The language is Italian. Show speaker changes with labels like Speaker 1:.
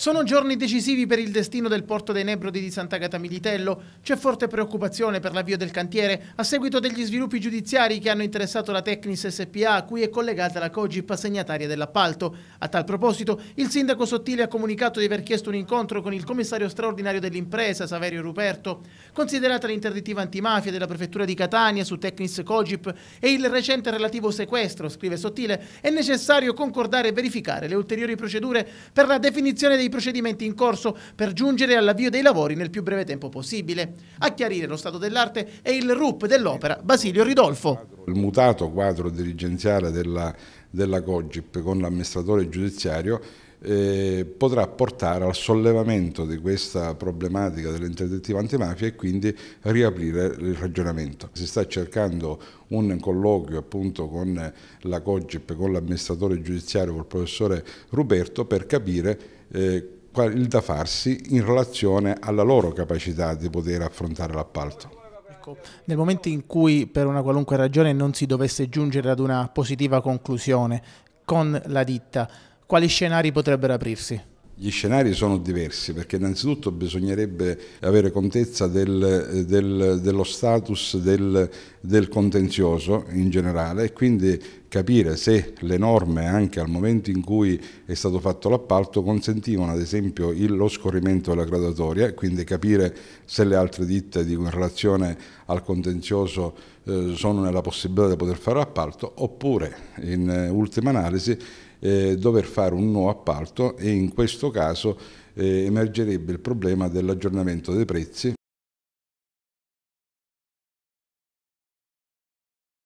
Speaker 1: Sono giorni decisivi per il destino del porto dei Nebrodi di Santa Sant'Agata Militello. C'è forte preoccupazione per l'avvio del cantiere a seguito degli sviluppi giudiziari che hanno interessato la Tecnis SPA, a cui è collegata la Cogip assegnataria dell'appalto. A tal proposito, il sindaco Sottile ha comunicato di aver chiesto un incontro con il commissario straordinario dell'impresa, Saverio Ruperto. Considerata l'interdittiva antimafia della prefettura di Catania su Tecnis Cogip e il recente relativo sequestro, scrive Sottile, è necessario concordare e verificare le ulteriori procedure per la definizione dei procedimenti in corso per giungere all'avvio dei lavori nel più breve tempo possibile. A chiarire lo stato dell'arte è il RUP dell'opera Basilio Ridolfo.
Speaker 2: Il mutato quadro dirigenziale della, della COGIP con l'amministratore giudiziario eh, potrà portare al sollevamento di questa problematica dell'interdettiva antimafia e quindi riaprire il ragionamento. Si sta cercando un colloquio appunto con la COGIP, con l'amministratore giudiziario, col professore Ruberto per capire eh, il da farsi in relazione alla loro capacità di poter affrontare l'appalto.
Speaker 1: Ecco, nel momento in cui per una qualunque ragione non si dovesse giungere ad una positiva conclusione con la ditta, quali scenari potrebbero aprirsi?
Speaker 2: Gli scenari sono diversi perché innanzitutto bisognerebbe avere contezza del, del, dello status del, del contenzioso in generale e quindi capire se le norme anche al momento in cui è stato fatto l'appalto consentivano ad esempio il, lo scorrimento della gradatoria, quindi capire se le altre ditte in relazione al contenzioso eh, sono nella possibilità di poter fare l'appalto oppure in eh, ultima analisi eh, dover fare un nuovo appalto e in questo caso eh, emergerebbe il problema dell'aggiornamento dei prezzi